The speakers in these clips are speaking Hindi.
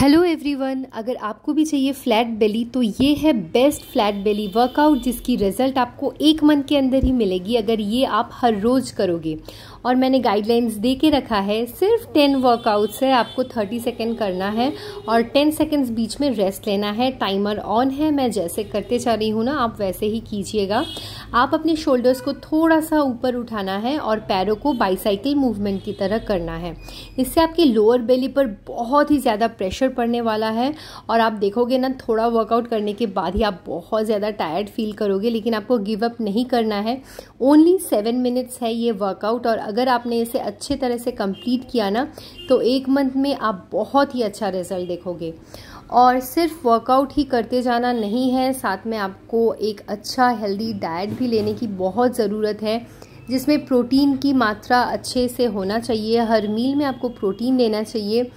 हेलो एवरीवन अगर आपको भी चाहिए फ्लैट बेली तो ये है बेस्ट फ्लैट बेली वर्कआउट जिसकी रिजल्ट आपको एक मंथ के अंदर ही मिलेगी अगर ये आप हर रोज़ करोगे और मैंने गाइडलाइंस दे के रखा है सिर्फ टेन वर्कआउट्स है आपको थर्टी सेकेंड करना है और टेन सेकेंड्स बीच में रेस्ट लेना है टाइमर ऑन है मैं जैसे करते जा रही हूँ ना आप वैसे ही कीजिएगा आप अपने शोल्डर्स को थोड़ा सा ऊपर उठाना है और पैरों को बाईसाइकिल मूवमेंट की तरह करना है इससे आपकी लोअर बेली पर बहुत ही ज़्यादा प्रेशर पड़ने वाला है और आप देखोगे ना थोड़ा वर्कआउट करने के बाद ही आप बहुत ज़्यादा टायर्ड फील करोगे लेकिन आपको गिव अप नहीं करना है ओनली सेवन मिनट्स है ये वर्कआउट और अगर आपने इसे अच्छे तरह से कंप्लीट किया ना तो एक मंथ में आप बहुत ही अच्छा रिजल्ट देखोगे और सिर्फ वर्कआउट ही करते जाना नहीं है साथ में आपको एक अच्छा हेल्दी डाइट भी लेने की बहुत ज़रूरत है जिसमें प्रोटीन की मात्रा अच्छे से होना चाहिए हर मील में आपको प्रोटीन लेना चाहिए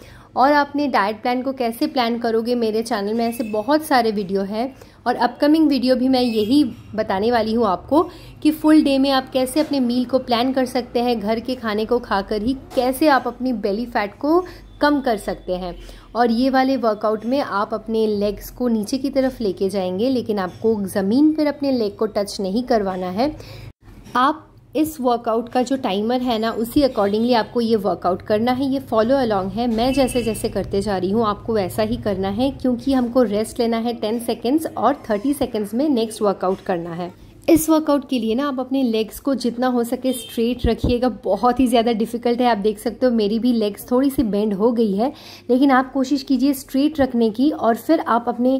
और आपने डाइट प्लान को कैसे प्लान करोगे मेरे चैनल में ऐसे बहुत सारे वीडियो हैं और अपकमिंग वीडियो भी मैं यही बताने वाली हूँ आपको कि फुल डे में आप कैसे अपने मील को प्लान कर सकते हैं घर के खाने को खाकर ही कैसे आप अपनी बेली फैट को कम कर सकते हैं और ये वाले वर्कआउट में आप अपने लेग्स को नीचे की तरफ लेके जाएंगे लेकिन आपको ज़मीन पर अपने लेग को टच नहीं करवाना है आप इस वर्कआउट का जो टाइमर है ना उसी अकॉर्डिंगली आपको ये वर्कआउट करना है ये फॉलो अलॉन्ग है मैं जैसे जैसे करते जा रही हूँ आपको वैसा ही करना है क्योंकि हमको रेस्ट लेना है टेन सेकेंड्स और थर्टी सेकेंड्स में नेक्स्ट वर्कआउट करना है इस वर्कआउट के लिए ना आप अपने लेग्स को जितना हो सके स्ट्रेट रखिएगा बहुत ही ज़्यादा डिफिकल्ट है आप देख सकते हो मेरी भी लेग्स थोड़ी सी बेंड हो गई है लेकिन आप कोशिश कीजिए स्ट्रेट रखने की और फिर आप अपने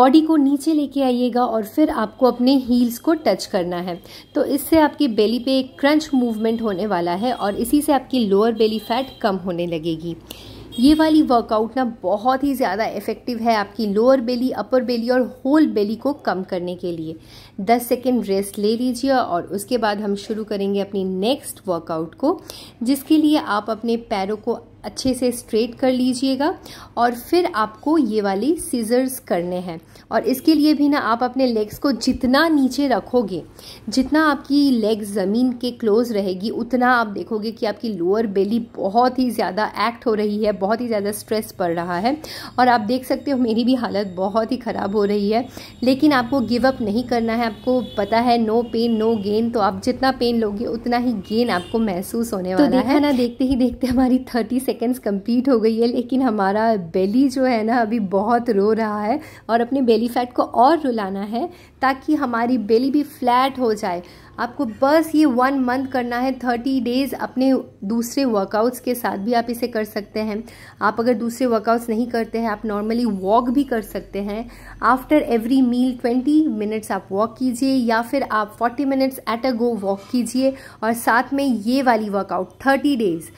बॉडी को नीचे लेके आइएगा और फिर आपको अपने हील्स को टच करना है तो इससे आपकी बेली पे एक क्रंच मूवमेंट होने वाला है और इसी से आपकी लोअर बेली फैट कम होने लगेगी ये वाली वर्कआउट ना बहुत ही ज़्यादा इफ़ेक्टिव है आपकी लोअर बेली अपर बेली और होल बेली को कम करने के लिए 10 सेकेंड रेस्ट ले लीजिए और उसके बाद हम शुरू करेंगे अपनी नेक्स्ट वर्कआउट को जिसके लिए आप अपने पैरों को अच्छे से स्ट्रेट कर लीजिएगा और फिर आपको ये वाली सीजर्स करने हैं और इसके लिए भी ना आप अपने लेग्स को जितना नीचे रखोगे जितना आपकी लेग ज़मीन के क्लोज रहेगी उतना आप देखोगे कि आपकी लोअर बेली बहुत ही ज़्यादा एक्ट हो रही है बहुत ही ज़्यादा स्ट्रेस पड़ रहा है और आप देख सकते हो मेरी भी हालत बहुत ही ख़राब हो रही है लेकिन आपको गिव अप नहीं करना है आपको पता है नो पेन नो गेन तो आप जितना पेन लोगे उतना ही गेन आपको महसूस होने तो वाला तो है ना देखते ही देखते हमारी थर्टी सेकेंड्स कंप्लीट हो गई है लेकिन हमारा बेली जो है ना अभी बहुत रो रहा है और अपने बेली फैट को और रुलाना है ताकि हमारी बेली भी फ्लैट हो जाए आपको बस ये वन मंथ करना है थर्टी डेज़ अपने दूसरे वर्कआउट्स के साथ भी आप इसे कर सकते हैं आप अगर दूसरे वर्कआउट्स नहीं करते हैं आप नॉर्मली वॉक भी कर सकते हैं after every meal twenty minutes आप वॉक कीजिए या फिर आप forty minutes at a go walk कीजिए और साथ में ये वाली वर्कआउट थर्टी डेज़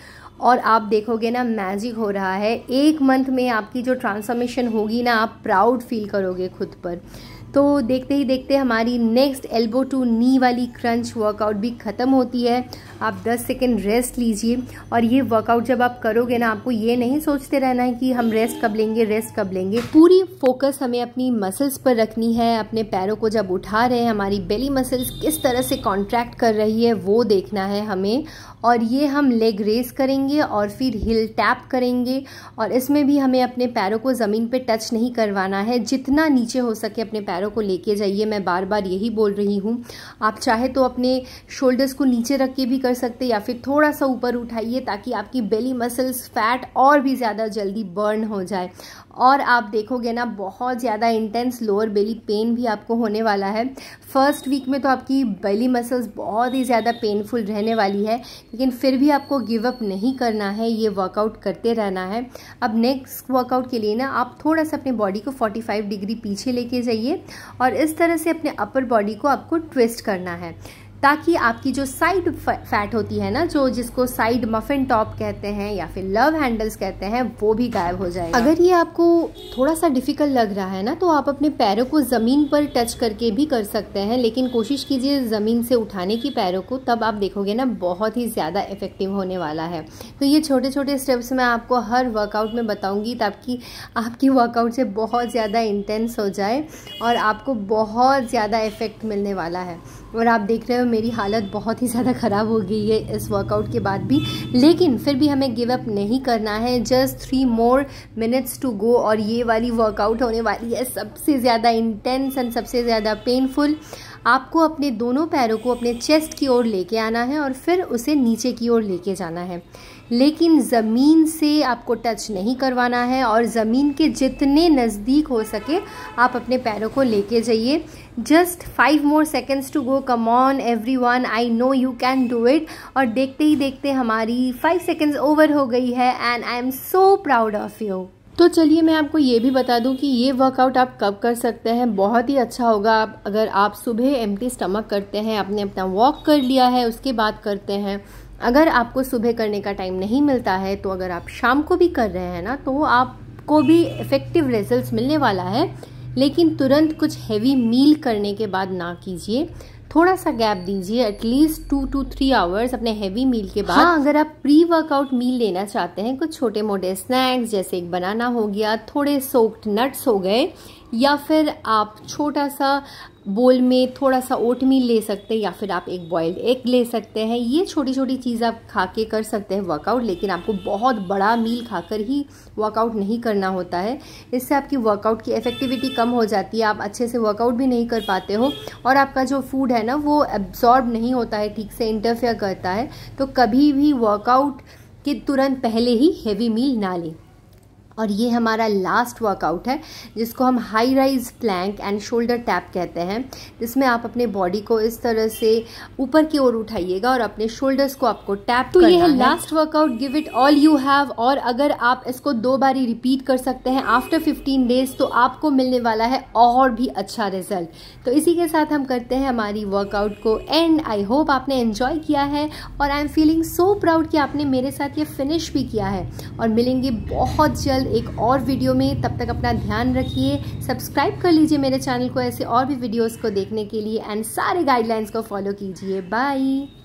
और आप देखोगे ना मैजिक हो रहा है एक मंथ में आपकी जो ट्रांसफॉर्मेशन होगी ना आप प्राउड फील करोगे खुद पर तो देखते ही देखते हमारी नेक्स्ट एल्बो टू नी वाली क्रंच वर्कआउट भी ख़त्म होती है आप 10 सेकेंड रेस्ट लीजिए और ये वर्कआउट जब आप करोगे ना आपको ये नहीं सोचते रहना है कि हम रेस्ट कब लेंगे रेस्ट कब लेंगे पूरी फोकस हमें अपनी मसल्स पर रखनी है अपने पैरों को जब उठा रहे हैं हमारी बेली मसल्स किस तरह से कॉन्ट्रैक्ट कर रही है वो देखना है हमें और ये हम लेग रेस करेंगे और फिर हिल टैप करेंगे और इसमें भी हमें अपने पैरों को ज़मीन पर टच नहीं करवाना है जितना नीचे हो सके अपने पैर पैरों को लेके जाइए मैं बार बार यही बोल रही हूँ आप चाहे तो अपने शोल्डर्स को नीचे रख के भी कर सकते या फिर थोड़ा सा ऊपर उठाइए ताकि आपकी बेली मसल्स फैट और भी ज़्यादा जल्दी बर्न हो जाए और आप देखोगे ना बहुत ज़्यादा इंटेंस लोअर बेली पेन भी आपको होने वाला है फर्स्ट वीक में तो आपकी बेली मसल्स बहुत ही ज़्यादा पेनफुल रहने वाली है लेकिन फिर भी आपको गिव अप नहीं करना है ये वर्कआउट करते रहना है अब नेक्स्ट वर्कआउट के लिए ना आप थोड़ा सा अपने बॉडी को 45 डिग्री पीछे लेके जाइए और इस तरह से अपने अपर बॉडी को आपको ट्विस्ट करना है ताकि आपकी जो साइड फैट होती है ना जो जिसको साइड मफिन टॉप कहते हैं या फिर लव हैंडल्स कहते हैं वो भी गायब हो जाए अगर ये आपको थोड़ा सा डिफिकल्ट लग रहा है ना तो आप अपने पैरों को ज़मीन पर टच करके भी कर सकते हैं लेकिन कोशिश कीजिए ज़मीन से उठाने की पैरों को तब आप देखोगे ना बहुत ही ज़्यादा इफेक्टिव होने वाला है तो ये छोटे छोटे स्टेप्स मैं आपको हर वर्कआउट में बताऊँगी ताकि आपकी वर्कआउट से बहुत ज़्यादा इंटेंस हो जाए और आपको बहुत ज़्यादा इफेक्ट मिलने वाला है और आप देख रहे हो मेरी हालत बहुत ही ज़्यादा ख़राब हो गई है इस वर्कआउट के बाद भी लेकिन फिर भी हमें गिव अप नहीं करना है just three more minutes to go और ये वाली वर्कआउट होने वाली है सबसे ज़्यादा इंटेंस एंड सबसे ज़्यादा पेनफुल आपको अपने दोनों पैरों को अपने चेस्ट की ओर लेके आना है और फिर उसे नीचे की ओर लेके जाना है लेकिन ज़मीन से आपको टच नहीं करवाना है और ज़मीन के जितने नज़दीक हो सके आप अपने पैरों को लेके जाइए just five more seconds to go come on everyone I know you can do it और देखते ही देखते हमारी फाइव सेकेंड्स ओवर हो गई है and I am so proud of you तो चलिए मैं आपको ये भी बता दूं कि ये वर्कआउट आप कब कर सकते हैं बहुत ही अच्छा होगा आप अगर आप सुबह एम्प्टी स्टमक करते हैं आपने अपना वॉक कर लिया है उसके बाद करते हैं अगर आपको सुबह करने का टाइम नहीं मिलता है तो अगर आप शाम को भी कर रहे हैं ना तो आपको भी इफ़ेक्टिव रिजल्ट मिलने वाला है लेकिन तुरंत कुछ हैवी मील करने के बाद ना कीजिए थोड़ा सा गैप दीजिए at least two two three hours अपने हैवी मील के बाद हाँ, अगर आप प्री वर्कआउट मील लेना चाहते हैं कुछ छोटे मोटे स्नैक्स जैसे एक बनाना हो गया थोड़े सोक्ड नट्स हो गए या फिर आप छोटा सा बोल में थोड़ा सा ओट मील ले सकते हैं या फिर आप एक बॉयल्ड एग ले सकते हैं ये छोटी छोटी चीज़ आप खा के कर सकते हैं वर्कआउट लेकिन आपको बहुत बड़ा मील खाकर ही वर्कआउट नहीं करना होता है इससे आपकी वर्कआउट की इफेक्टिविटी कम हो जाती है आप अच्छे से वर्कआउट भी नहीं कर पाते हो और आपका जो फूड है ना वो एब्जॉर्ब नहीं होता है ठीक से इंटरफेयर करता है तो कभी भी वर्कआउट के तुरंत पहले ही हैवी मील ना लें और ये हमारा लास्ट वर्कआउट है जिसको हम high rise plank and shoulder tap कहते हैं जिसमें आप अपने बॉडी को इस तरह से ऊपर की ओर उठाइएगा और अपने शोल्डर्स को आपको टैप तो करना ये है last workout give it all you have और अगर आप इसको दो बारी रिपीट कर सकते हैं आफ्टर फिफ्टीन डेज तो आपको मिलने वाला है और भी अच्छा रिजल्ट तो इसी के साथ हम करते हैं हमारी वर्कआउट को एंड आई होप आपने एंजॉय किया है और I am feeling so proud कि आपने मेरे साथ ये फिनिश भी किया है और मिलेंगे बहुत जल्द एक और वीडियो में तब तक अपना ध्यान रखिए सब्सक्राइब कर लीजिए मेरे चैनल को ऐसे और भी वीडियोज़ को देखने के लिए एंड सारे गाइडलाइंस को फॉलो कीजिए बाय